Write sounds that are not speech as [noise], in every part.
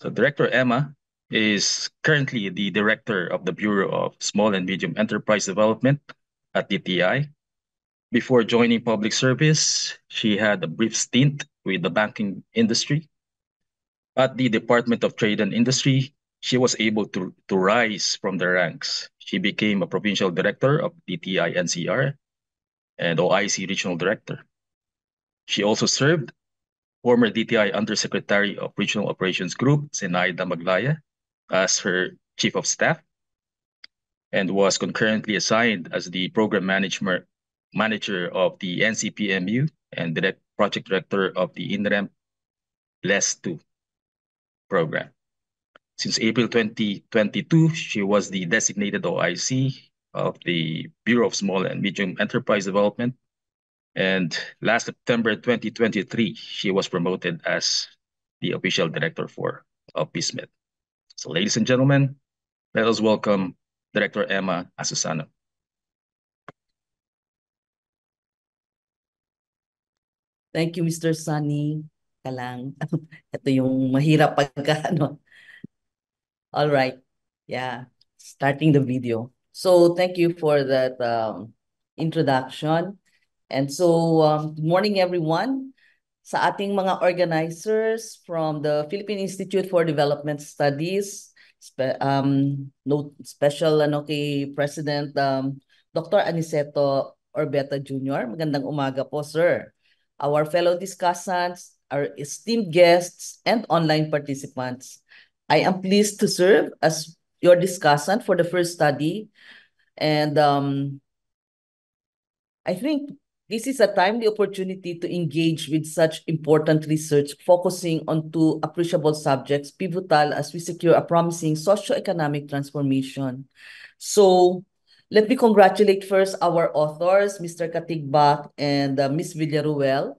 So Director Emma is currently the Director of the Bureau of Small and Medium Enterprise Development at DTI. Before joining public service, she had a brief stint with the banking industry. At the Department of Trade and Industry, she was able to, to rise from the ranks. She became a provincial director of DTI NCR and OIC regional director. She also served former DTI Undersecretary of Regional Operations Group, Zenaida Maglaya, as her Chief of Staff and was concurrently assigned as the Program Manager of the NCPMU and Project Director of the INREM LES2 program. Since April 2022, she was the designated OIC of the Bureau of Small and Medium Enterprise Development and last September 2023, she was promoted as the official director for of PeaceMed. So ladies and gentlemen, let us welcome Director Emma Asusano. Thank you, Mr. Sunny. Kalang. [laughs] Ito yung mahirap pagka, [laughs] All right. Yeah. Starting the video. So thank you for that um, introduction. And so, um, good morning everyone. Sa ating mga organizers from the Philippine Institute for Development Studies, spe um, no, special ano, kay President um, Dr. Aniceto Orbeta Jr. Magandang umaga po, sir. Our fellow discussants, our esteemed guests, and online participants. I am pleased to serve as your discussant for the first study. And um, I think This is a timely opportunity to engage with such important research focusing on two appreciable subjects pivotal as we secure a promising socioeconomic economic transformation. So let me congratulate first our authors, Mr. Bach and uh, Ms. Villaruel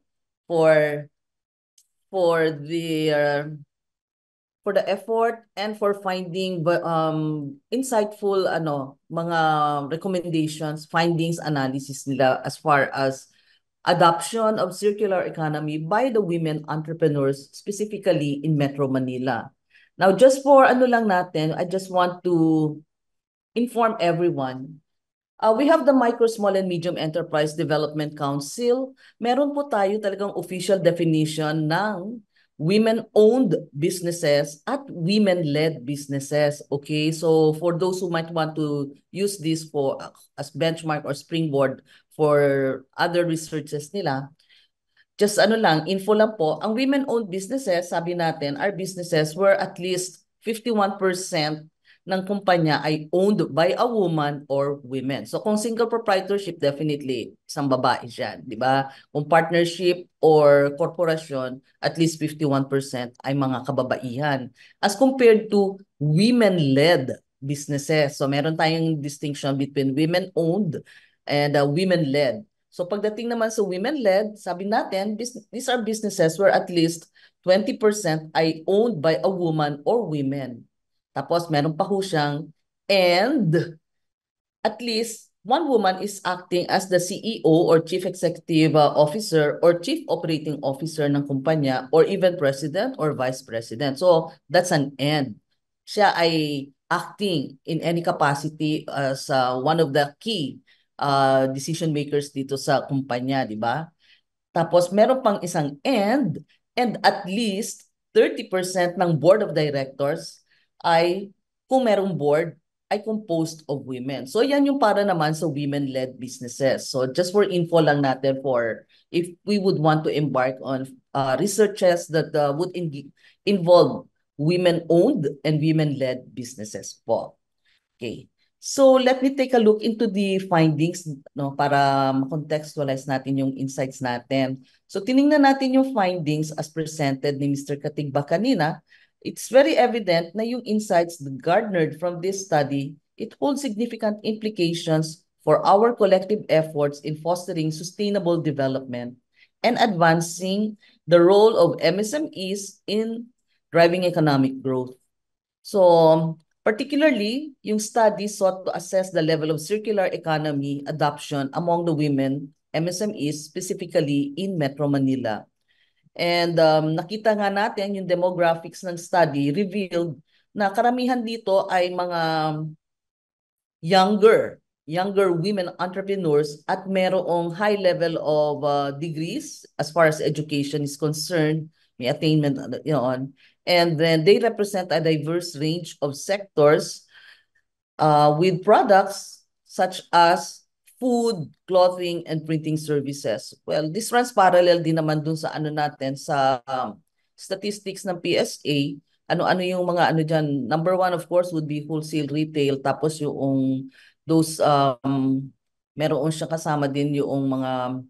for, for their for the effort and for finding um, insightful ano mga recommendations, findings, analysis nila as far as adoption of circular economy by the women entrepreneurs specifically in Metro Manila. Now just for ano lang natin, I just want to inform everyone Uh, we have the Micro, Small, and Medium Enterprise Development Council. Meron po tayo talagang official definition ng women-owned businesses at women-led businesses. Okay, so for those who might want to use this for uh, as benchmark or springboard for other researches nila, just ano lang, info lang po, ang women-owned businesses, sabi natin, are businesses where at least 51% ng kumpanya ay owned by a woman or women. So kung single proprietorship, definitely isang babae siya, di ba? Kung partnership or corporation, at least 51% ay mga kababaihan. As compared to women-led businesses. So meron tayong distinction between women-owned and uh, women-led. So pagdating naman sa women-led, sabi natin, these are businesses where at least 20% ay owned by a woman or women. Tapos meron pa ho siyang and at least one woman is acting as the CEO or Chief Executive uh, Officer or Chief Operating Officer ng kumpanya or even President or Vice President. So that's an and. Siya ay acting in any capacity as uh, one of the key uh, decision makers dito sa kumpanya, di ba? Tapos meron pang isang and and at least 30% ng board of directors ay kung merong board, ay composed of women. So yan yung para naman sa women-led businesses. So just for info lang natin for if we would want to embark on uh, researches that uh, would in- involve women-owned and women-led businesses po. Okay. So let me take a look into the findings no para contextualize natin yung insights natin. So tiningnan natin yung findings as presented ni Mr. Katigba kanina it's very evident na yung insights garnered from this study, it holds significant implications for our collective efforts in fostering sustainable development and advancing the role of MSMEs in driving economic growth. So, particularly, yung study sought to assess the level of circular economy adoption among the women MSMEs specifically in Metro Manila. And um, nakita nga natin yung demographics ng study revealed na karamihan dito ay mga younger younger women entrepreneurs at merong high level of uh, degrees as far as education is concerned, may attainment uh, yon. And then they represent a diverse range of sectors uh, with products such as food, clothing, and printing services. Well, this runs parallel din naman dun sa ano natin, sa um, statistics ng PSA. Ano-ano yung mga ano dyan. Number one, of course, would be wholesale retail. Tapos yung those, um, meron siya kasama din yung mga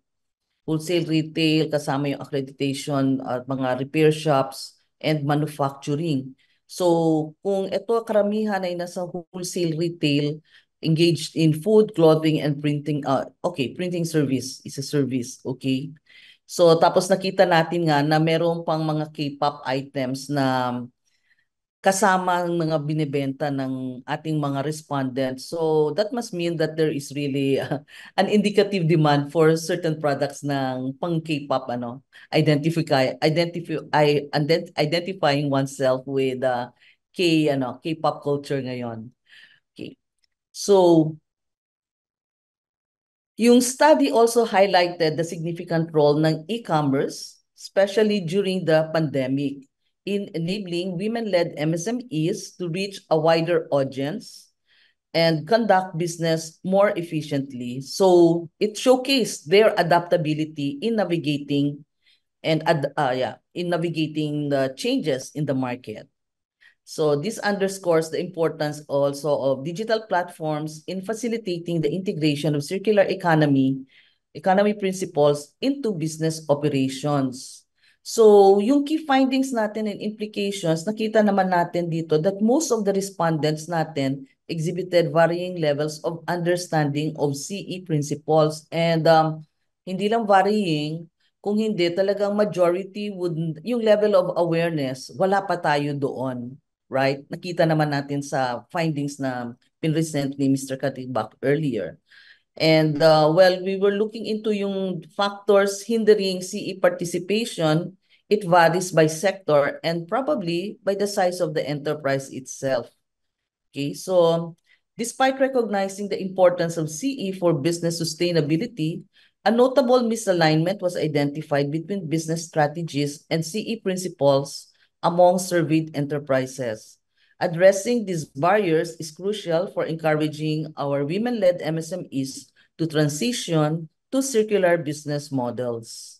wholesale retail, kasama yung accreditation at mga repair shops and manufacturing. So, kung ito karamihan ay nasa wholesale retail, engaged in food, clothing, and printing. Uh, okay, printing service is a service. Okay. So tapos nakita natin nga na meron pang mga K-pop items na kasama ang mga binebenta ng ating mga respondents. So that must mean that there is really uh, [laughs] an indicative demand for certain products ng pang K-pop ano, identify identify I, ident, identifying oneself with the uh, K ano, K-pop culture ngayon. So yung study also highlighted the significant role ng e-commerce, especially during the pandemic, in enabling women-led MSMEs to reach a wider audience and conduct business more efficiently. So it showcased their adaptability in navigating and uh, yeah, in navigating the changes in the market. So this underscores the importance also of digital platforms in facilitating the integration of circular economy, economy principles into business operations. So yung key findings natin and implications, nakita naman natin dito that most of the respondents natin exhibited varying levels of understanding of CE principles. And um, hindi lang varying, kung hindi talagang majority would, yung level of awareness, wala pa tayo doon right? Nakita naman natin sa findings na pinresent ni Mr. Katibak earlier. And uh, well, we were looking into yung factors hindering CE participation. It varies by sector and probably by the size of the enterprise itself. Okay, so despite recognizing the importance of CE for business sustainability, a notable misalignment was identified between business strategies and CE principles among surveyed enterprises. Addressing these barriers is crucial for encouraging our women-led MSMEs to transition to circular business models.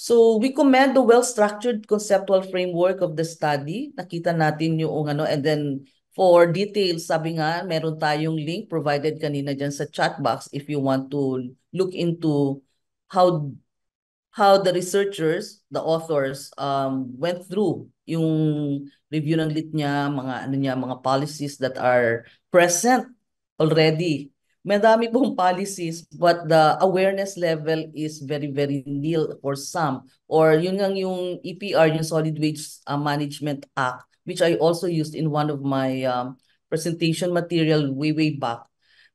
So we commend the well-structured conceptual framework of the study. Nakita natin yung ano, and then for details, sabi nga, meron tayong link provided kanina dyan sa chat box if you want to look into how how the researchers, the authors um went through yung review ng lit niya, mga ano niya, mga policies that are present already. May dami pong policies but the awareness level is very very nil for some or yun ang yung EPR yung Solid Waste uh, Management Act which I also used in one of my um, presentation material way way back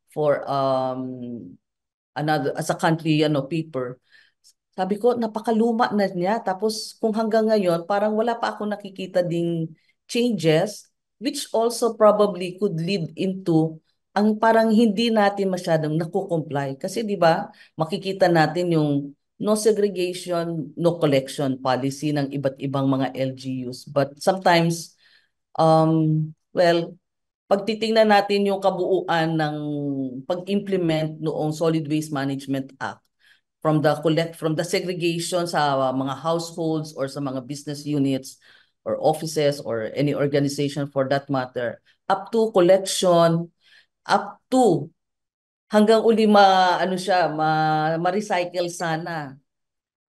for um another as a country ano paper sabi ko, napakaluma na niya. Tapos kung hanggang ngayon, parang wala pa ako nakikita ding changes which also probably could lead into ang parang hindi natin masyadong nakukomply. Kasi di ba makikita natin yung no segregation, no collection policy ng iba't ibang mga LGUs. But sometimes, um, well, pagtitingnan natin yung kabuuan ng pag-implement noong Solid Waste Management Act, from the collect from the segregation sa mga households or sa mga business units or offices or any organization for that matter up to collection up to hanggang uli ma ano siya ma, ma-recycle sana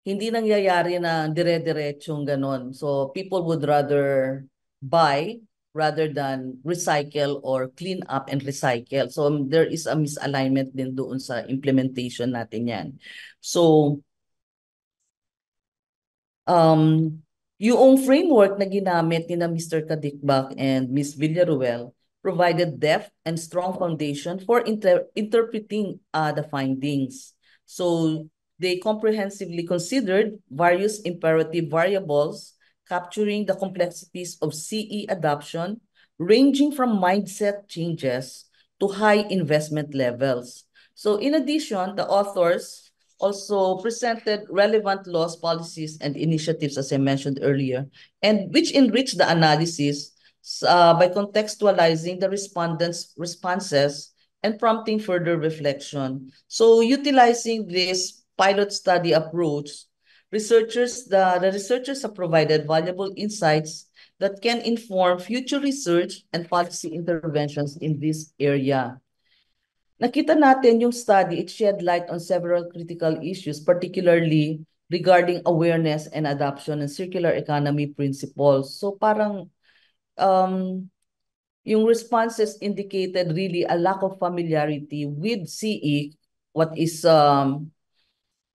hindi nangyayari na dire-diretsong ganun. so people would rather buy rather than recycle or clean up and recycle. So um, there is a misalignment din doon sa implementation natin yan. So um, yung framework na ginamit ni na Mr. Kadikbak and Ms. Villaruel provided depth and strong foundation for inter interpreting uh, the findings. So they comprehensively considered various imperative variables capturing the complexities of CE adoption, ranging from mindset changes to high investment levels. So in addition, the authors also presented relevant laws, policies, and initiatives, as I mentioned earlier, and which enrich the analysis uh, by contextualizing the respondents' responses and prompting further reflection. So utilizing this pilot study approach, Researchers, the, the researchers have provided valuable insights that can inform future research and policy interventions in this area. Nakita natin yung study, it shed light on several critical issues, particularly regarding awareness and adoption and circular economy principles. So parang um, yung responses indicated really a lack of familiarity with CE, what is um,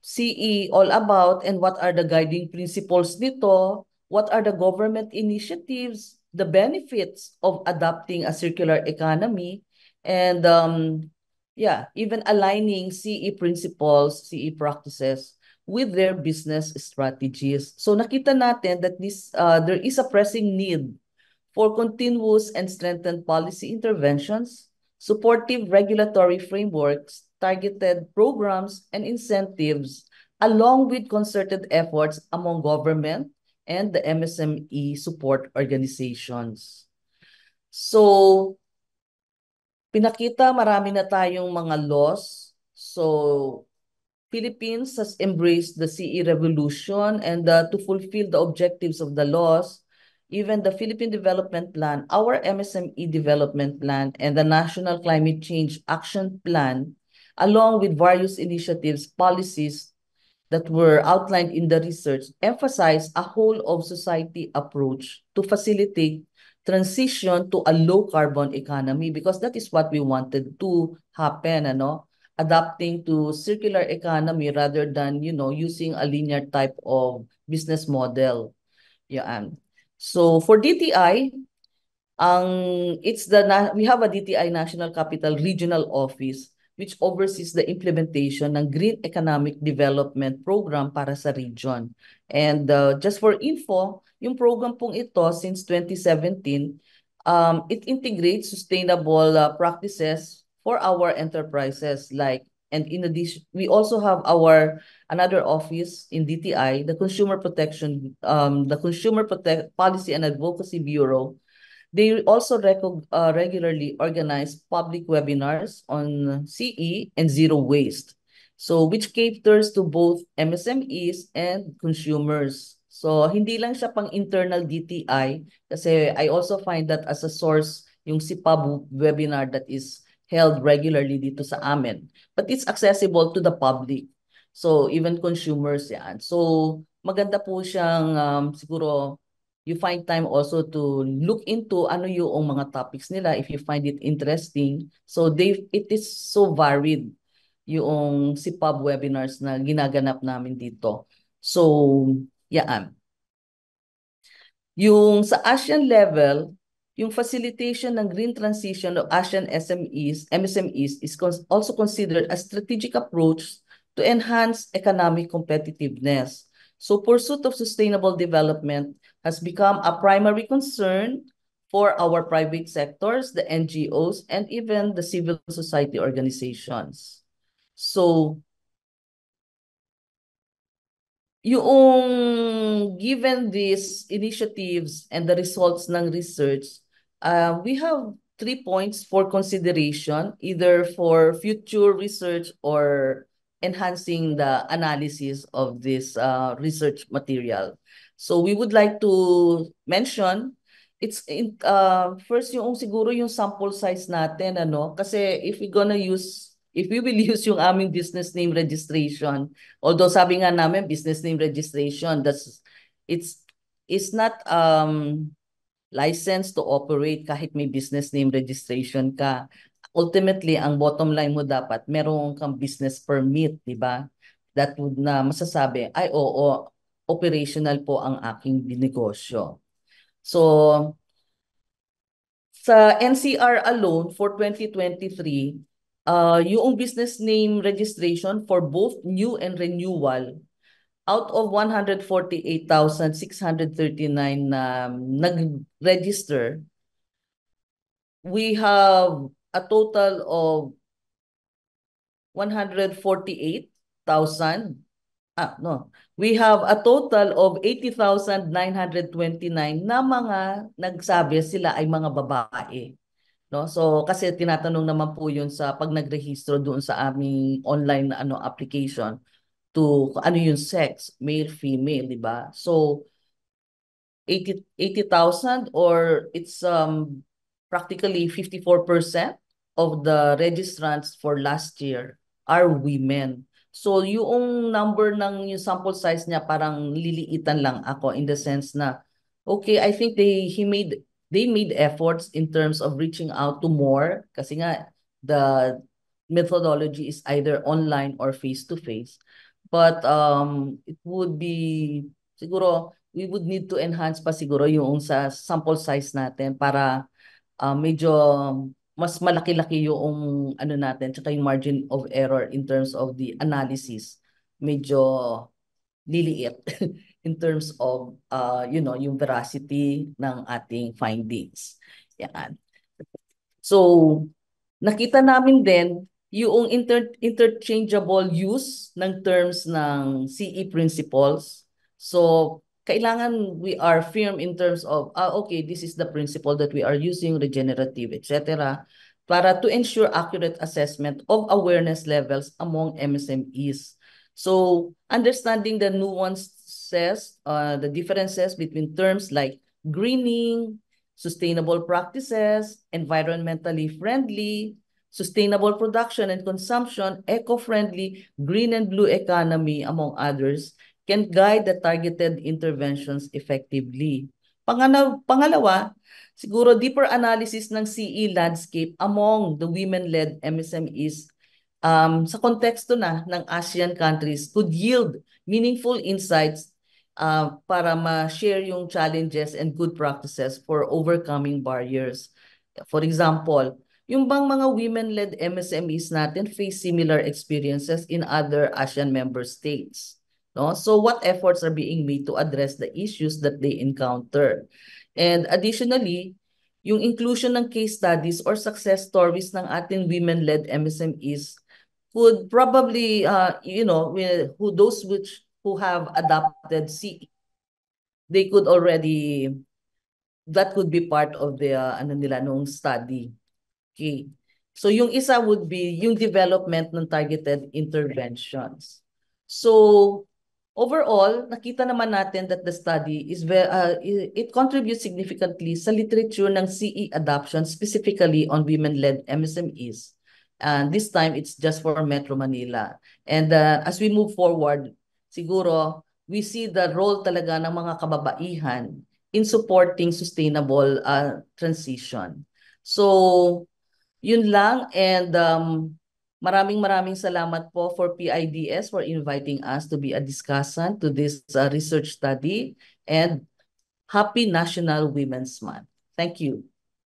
CE all about and what are the guiding principles nito, what are the government initiatives, the benefits of adopting a circular economy, and um, yeah, even aligning CE principles, CE practices with their business strategies. So nakita natin that this uh, there is a pressing need for continuous and strengthened policy interventions supportive regulatory frameworks, targeted programs, and incentives, along with concerted efforts among government and the MSME support organizations. So, pinakita marami na tayong mga laws. So, Philippines has embraced the CE revolution and uh, to fulfill the objectives of the laws, even the Philippine Development Plan, our MSME Development Plan, and the National Climate Change Action Plan, along with various initiatives, policies that were outlined in the research, emphasize a whole of society approach to facilitate transition to a low carbon economy because that is what we wanted to happen, you know, adapting to circular economy rather than you know using a linear type of business model. Yeah, So for DTI, ang it's the we have a DTI National Capital Regional Office which oversees the implementation ng Green Economic Development Program para sa region. And uh, just for info, yung program pong ito since 2017, um, it integrates sustainable uh, practices for our enterprises like And in addition, we also have our another office in DTI, the Consumer Protection, um, the Consumer Protect Policy and Advocacy Bureau. They also uh, regularly organize public webinars on CE and zero waste. So which caters to both MSMEs and consumers. So hindi lang siya pang internal DTI kasi I also find that as a source yung CPAB webinar that is held regularly dito sa amin. But it's accessible to the public. So even consumers yan. So maganda po siyang um, siguro you find time also to look into ano yung mga topics nila if you find it interesting. So they it is so varied yung SIPAB webinars na ginaganap namin dito. So, yaan. Yung sa ASEAN level, yung facilitation ng green transition of Asian SMEs, MSMEs is also considered a strategic approach to enhance economic competitiveness. So pursuit of sustainable development has become a primary concern for our private sectors, the NGOs, and even the civil society organizations. So, yung given these initiatives and the results ng research, Uh, we have three points for consideration, either for future research or enhancing the analysis of this uh, research material. So we would like to mention it's in, uh, first yung siguro yung sample size natin ano kasi if we gonna use if we will [laughs] use yung aming business name registration although sabi nga namin business name registration that's it's it's not um license to operate kahit may business name registration ka. Ultimately, ang bottom line mo dapat meron kang business permit, di ba? That would na masasabi, ay oo, operational po ang aking negosyo. So, sa NCR alone for 2023, uh, yung business name registration for both new and renewal out of 148,639 um, nag-register, we have a total of 148,000. Ah, no. We have a total of 80,929 na mga nagsabi sila ay mga babae. No? So kasi tinatanong naman po 'yun sa pag nagrehistro doon sa aming online ano application to ano yung sex, male, female, di ba? So, 80,000 80, or it's um, practically 54% of the registrants for last year are women. So, yung number ng yung sample size niya parang liliitan lang ako in the sense na, okay, I think they, he made, they made efforts in terms of reaching out to more kasi nga the methodology is either online or face-to-face. -face. But um, it would be, siguro, we would need to enhance pa siguro yung sa sample size natin para uh, medyo mas malaki-laki yung ano natin, tsaka yung margin of error in terms of the analysis. Medyo liliit [laughs] in terms of uh, you know yung veracity ng ating findings. Yan. So nakita namin din yung inter- interchangeable use ng terms ng CE principles. So, kailangan we are firm in terms of, ah, okay, this is the principle that we are using, regenerative, etc. para to ensure accurate assessment of awareness levels among MSMEs. So, understanding the nuances, uh, the differences between terms like greening, sustainable practices, environmentally friendly, sustainable production and consumption, eco-friendly, green and blue economy, among others, can guide the targeted interventions effectively. pangalawa, siguro deeper analysis ng CE landscape among the women-led MSMEs um, sa konteksto na ng ASEAN countries could yield meaningful insights uh, para ma-share yung challenges and good practices for overcoming barriers. For example, yung bang mga women-led MSMEs natin face similar experiences in other ASEAN member states? No? So what efforts are being made to address the issues that they encounter? And additionally, yung inclusion ng case studies or success stories ng ating women-led MSMEs would probably, uh, you know, who those which who have adopted CE, they could already, that could be part of the, uh, ano nila, nung study key. So yung isa would be yung development ng targeted interventions. So overall, nakita naman natin that the study is very, uh, it contributes significantly sa literature ng CE adoption specifically on women-led MSMEs. And uh, this time it's just for Metro Manila. And uh, as we move forward, siguro we see the role talaga ng mga kababaihan in supporting sustainable uh, transition. So yun lang and um, maraming maraming salamat po for PIDS for inviting us to be a discussant to this uh, research study and Happy National Women's Month. Thank you.